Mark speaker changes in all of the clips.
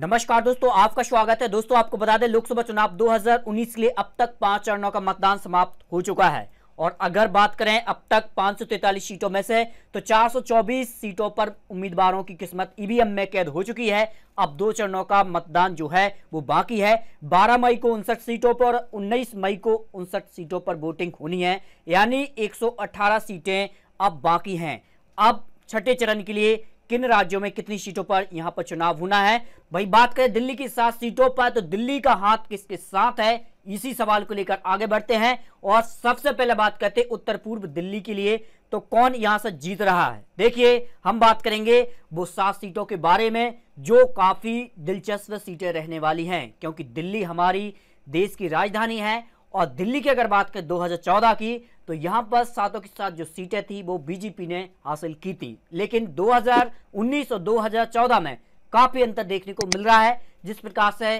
Speaker 1: नमस्कार दोस्तों आपका स्वागत है दोस्तों आपको बता दें लोकसभा चुनाव 2019 के लिए अब तक पांच चरणों का मतदान समाप्त हो चुका है और अगर बात करें अब तक पांच सीटों में से तो 424 सीटों पर उम्मीदवारों की किस्मत ईवीएम में कैद हो चुकी है अब दो चरणों का मतदान जो है वो बाकी है 12 मई को उनसठ सीटों पर 19 मई को उनसठ सीटों पर वोटिंग होनी है यानी 118 सीटें अब बाकी हैं अब छठे चरण के लिए किन राज्यों में कितनी सीटों पर यहां पर चुनाव होना है भाई बात करें दिल्ली की सात सीटों पर तो दिल्ली का हाथ किसके साथ है इसी सवाल को लेकर आगे बढ़ते हैं और सबसे पहले बात करते हैं उत्तर पूर्व दिल्ली के लिए तो कौन यहां से जीत रहा है देखिए हम बात करेंगे वो सात सीटों के बारे में जो काफी दिलचस्प सीटें रहने वाली हैं क्योंकि दिल्ली हमारी देश की राजधानी है और दिल्ली की अगर बात करें 2014 की तो यहाँ पर सातों के साथ जो सीटें थी वो बीजेपी ने हासिल की थी लेकिन 2019 और 2014 में काफी अंतर देखने को मिल रहा है जिस प्रकार से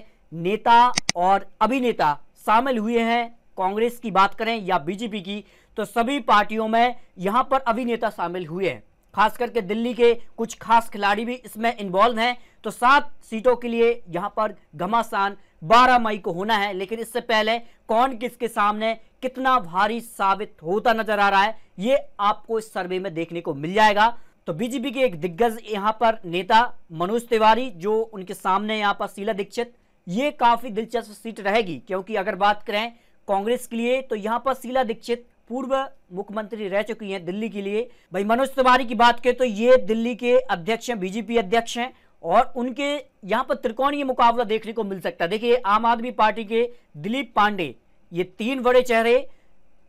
Speaker 1: नेता और अभिनेता शामिल हुए हैं कांग्रेस की बात करें या बीजेपी की तो सभी पार्टियों में यहाँ पर अभिनेता शामिल हुए हैं खास करके दिल्ली के कुछ खास खिलाड़ी भी इसमें इन्वॉल्व हैं तो सात सीटों के लिए यहाँ पर घमासान 12 मई को होना है लेकिन इससे पहले कौन किसके सामने कितना भारी साबित होता नजर आ रहा है ये आपको इस सर्वे में देखने को मिल जाएगा तो बीजेपी के एक दिग्गज यहाँ पर नेता मनोज तिवारी जो उनके सामने यहाँ पर शीला दीक्षित ये काफी दिलचस्प सीट रहेगी क्योंकि अगर बात करें कांग्रेस के लिए तो यहाँ पर शीला दीक्षित पूर्व मुख्यमंत्री रह चुकी हैं दिल्ली के लिए भाई मनोज तिवारी की बात करें तो ये दिल्ली के अध्यक्ष हैं बीजेपी अध्यक्ष हैं और उनके यहाँ पर त्रिकोणीय मुकाबला देखने को मिल सकता है देखिए आम आदमी पार्टी के दिलीप पांडे ये तीन बड़े चेहरे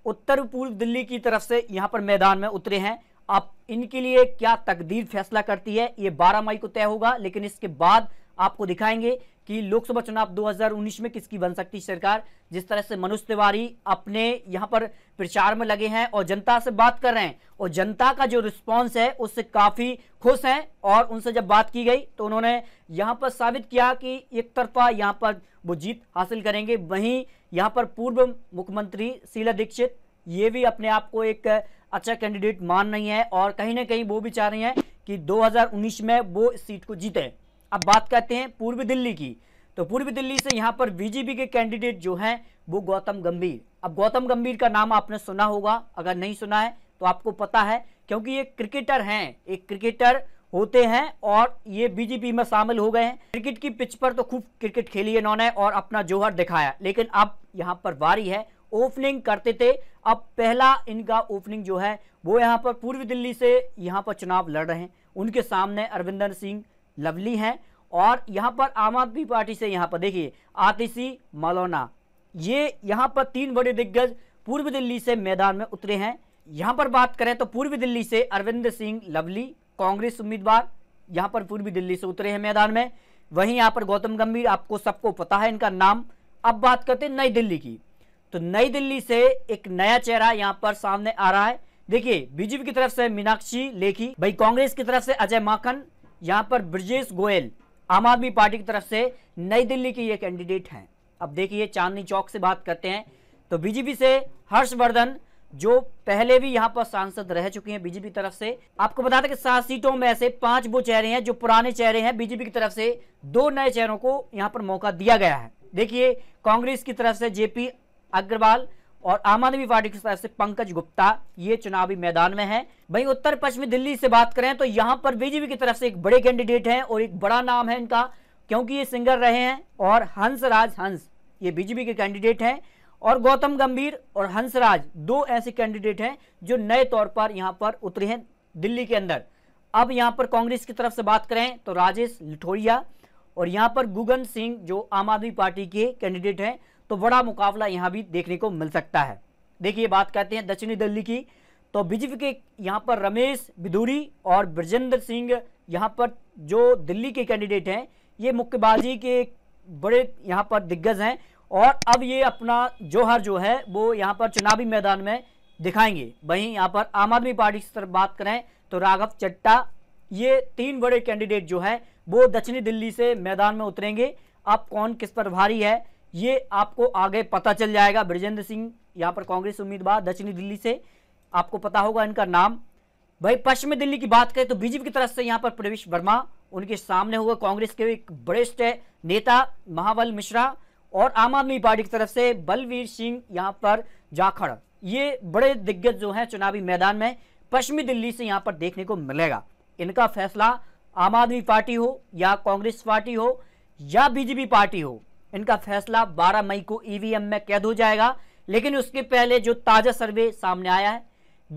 Speaker 1: उत्तर पूर्व दिल्ली की तरफ से यहाँ पर मैदान में उतरे हैं आप इनके लिए क्या तकदीर फैसला करती है ये 12 मई को तय होगा लेकिन इसके बाद आपको दिखाएंगे कि लोकसभा चुनाव 2019 में किसकी बन सकती सरकार जिस तरह से मनोज तिवारी अपने यहाँ पर प्रचार में लगे हैं और जनता से बात कर रहे हैं और जनता का जो रिस्पांस है उससे काफ़ी खुश हैं और उनसे जब बात की गई तो उन्होंने यहाँ पर साबित किया कि एक तरफा यहाँ पर वो जीत हासिल करेंगे वहीं यहाँ पर पूर्व मुख्यमंत्री शीला दीक्षित ये भी अपने आप को एक अच्छा कैंडिडेट मान रही है और कहीं ना कहीं वो भी चाह रही है कि 2019 में वो इस सीट को जीते अब बात करते हैं पूर्वी दिल्ली की तो पूर्वी दिल्ली से यहाँ पर बीजेपी के कैंडिडेट जो हैं वो गौतम गंभीर अब गौतम गंभीर का नाम आपने सुना होगा अगर नहीं सुना है तो आपको पता है क्योंकि ये क्रिकेटर हैं एक क्रिकेटर होते हैं और ये बीजेपी में शामिल हो गए हैं क्रिकेट की पिच पर तो खूब क्रिकेट खेली इन्होंने और अपना जोहर दिखाया लेकिन अब यहाँ पर वारी है ओपनिंग करते थे अब पहला इनका ओपनिंग जो है वो यहाँ पर पूर्वी दिल्ली से यहाँ पर चुनाव लड़ रहे हैं उनके सामने अरविंदर सिंह लवली हैं और यहाँ पर आम आदमी पार्टी से यहाँ पर देखिए आतिशी मलौना ये यहाँ पर तीन बड़े दिग्गज पूर्व दिल्ली से मैदान में उतरे हैं यहाँ पर बात करें तो पूर्व दिल्ली से अरविंद सिंह लवली कांग्रेस उम्मीदवार यहाँ पर पूर्वी दिल्ली से उतरे हैं मैदान में वहीं यहाँ पर गौतम गंभीर आपको सबको पता है इनका नाम अब बात करते हैं नई दिल्ली की तो नई दिल्ली से एक नया चेहरा यहाँ पर सामने आ रहा है देखिए बीजेपी की तरफ से मीनाक्षी लेखी भाई कांग्रेस की तरफ से अजय माखन यहाँ पर ब्रजेश गोयल आम आदमी पार्टी की तरफ से नई दिल्ली की ये कैंडिडेट हैं अब देखिए चांदनी चौक से बात करते हैं तो बीजेपी से हर्षवर्धन जो पहले भी यहाँ पर सांसद रह चुके हैं बीजेपी तरफ से आपको बता दें कि सात सीटों में से पांच वो चेहरे हैं जो पुराने चेहरे हैं बीजेपी की तरफ से दो नए चेहरों को यहाँ पर मौका दिया गया है देखिए कांग्रेस की तरफ से जेपी अग्रवाल और आम आदमी पार्टी की तरफ से पंकज गुप्ता ये चुनावी मैदान में हैं वहीं उत्तर पश्चिमी दिल्ली से बात करें तो यहाँ पर बीजेपी की तरफ से एक बड़े कैंडिडेट हैं और एक बड़ा नाम है इनका क्योंकि ये सिंगर रहे हैं और हंसराज हंस ये बीजेपी के कैंडिडेट हैं और गौतम गंभीर और हंसराज दो ऐसे कैंडिडेट हैं जो नए तौर पर यहाँ पर उतरे हैं दिल्ली के अंदर अब यहाँ पर कांग्रेस की तरफ से बात करें तो राजेश लिठोरिया और यहाँ पर गुगन सिंह जो आम आदमी पार्टी के कैंडिडेट हैं तो बड़ा मुकाबला यहाँ भी देखने को मिल सकता है देखिए बात कहते हैं दक्षिणी दिल्ली की तो बीजेपी के यहाँ पर रमेश बिदूरी और ब्रजेंद्र सिंह यहाँ पर जो दिल्ली के कैंडिडेट हैं ये मुक्केबाजी के बड़े यहाँ पर दिग्गज हैं और अब ये अपना जोहर जो है वो यहाँ पर चुनावी मैदान में दिखाएंगे वहीं यहाँ पर आम आदमी पार्टी की तरफ बात करें तो राघव चट्टा ये तीन बड़े कैंडिडेट जो हैं वो दक्षिणी दिल्ली से मैदान में उतरेंगे अब कौन किस पर भारी है ये आपको आगे पता चल जाएगा ब्रजेंद्र सिंह यहाँ पर कांग्रेस उम्मीदवार दक्षिणी दिल्ली से आपको पता होगा इनका नाम भाई पश्चिमी दिल्ली की बात करें तो बीजेपी की तरफ से यहाँ पर प्रवेश वर्मा उनके सामने हुए कांग्रेस के एक वरिष्ठ नेता महाबल मिश्रा और आम आदमी पार्टी की तरफ से बलवीर सिंह यहाँ पर जाखड़ ये बड़े दिग्गज जो हैं चुनावी मैदान में पश्चिमी दिल्ली से यहाँ पर देखने को मिलेगा इनका फैसला आम आदमी पार्टी हो या कांग्रेस पार्टी हो या बीजेपी पार्टी हो इनका फैसला 12 मई को ईवीएम में कैद हो जाएगा लेकिन उसके पहले जो ताज़ा सर्वे सामने आया है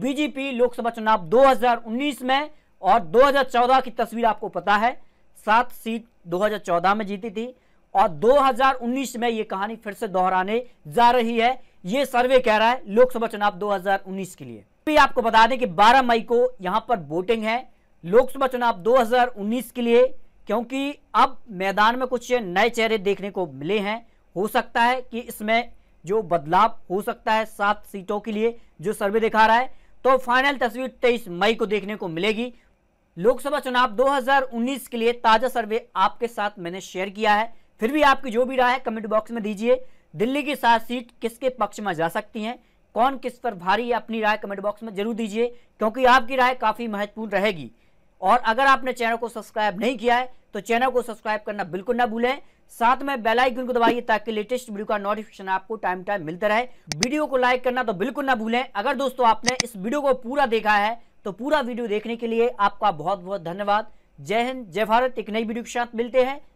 Speaker 1: बीजेपी लोकसभा चुनाव 2019 में और 2014 की तस्वीर आपको पता है सात सीट 2014 में जीती थी और 2019 में ये कहानी फिर से दोहराने जा रही है ये सर्वे कह रहा है लोकसभा चुनाव 2019 के लिए भी आपको बता दें कि 12 मई को यहां पर वोटिंग है लोकसभा चुनाव 2019 के लिए क्योंकि अब मैदान में कुछ नए चेहरे देखने को मिले हैं हो सकता है कि इसमें जो बदलाव हो सकता है सात सीटों के लिए जो सर्वे दिखा रहा है तो फाइनल तस्वीर तेईस मई को देखने को मिलेगी लोकसभा चुनाव 2019 के लिए ताजा सर्वे आपके साथ मैंने शेयर किया है फिर भी आपकी जो भी राय है कमेंट बॉक्स में दीजिए दिल्ली की सात सीट किसके पक्ष में जा सकती हैं कौन किस पर भारी अपनी राय कमेंट बॉक्स में जरूर दीजिए क्योंकि आपकी राय काफ़ी महत्वपूर्ण रहेगी और अगर आपने चैनल को सब्सक्राइब नहीं किया है तो चैनल को सब्सक्राइब करना बिल्कुल ना भूलें साथ में बेल आइकन को दबाइए ताकि लेटेस्ट वीडियो का नोटिफिकेशन आपको टाइम टाइम मिलता रहे वीडियो को लाइक करना तो बिल्कुल ना भूलें अगर दोस्तों आपने इस वीडियो को पूरा देखा है तो पूरा वीडियो देखने के लिए आपका बहुत बहुत धन्यवाद जय हिंद जय भारत एक नई वीडियो के साथ मिलते हैं